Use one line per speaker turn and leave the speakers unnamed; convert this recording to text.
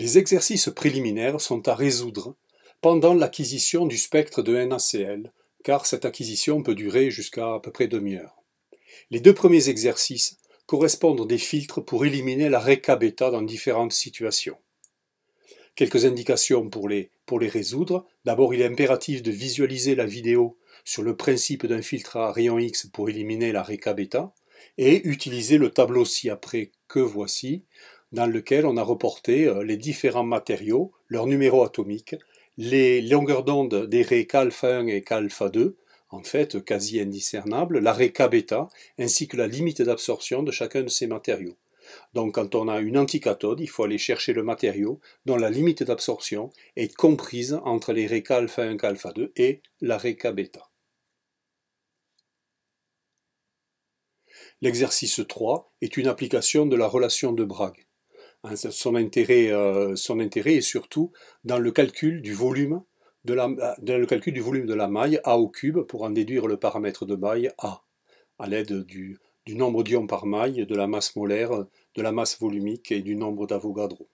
Les exercices préliminaires sont à résoudre pendant l'acquisition du spectre de NaCl, car cette acquisition peut durer jusqu'à à peu près demi-heure. Les deux premiers exercices correspondent à des filtres pour éliminer la réca bêta dans différentes situations. Quelques indications pour les, pour les résoudre. D'abord, il est impératif de visualiser la vidéo sur le principe d'un filtre à rayon X pour éliminer la réca bêta et utiliser le tableau ci-après que voici dans lequel on a reporté euh, les différents matériaux, leurs numéros atomiques, les longueurs d'onde des raies kα 1 et kα 2 en fait quasi indiscernables, la raie ainsi que la limite d'absorption de chacun de ces matériaux. Donc quand on a une anticathode, il faut aller chercher le matériau dont la limite d'absorption est comprise entre les raies kα 1 kα 2 et la raie Kβ. L'exercice 3 est une application de la relation de Bragg. Hein, son intérêt, euh, son intérêt est surtout dans le calcul du volume de la, le calcul du volume de la maille A au cube pour en déduire le paramètre de maille A à l'aide du, du nombre d'ions par maille, de la masse molaire, de la masse volumique et du nombre d'Avogadro.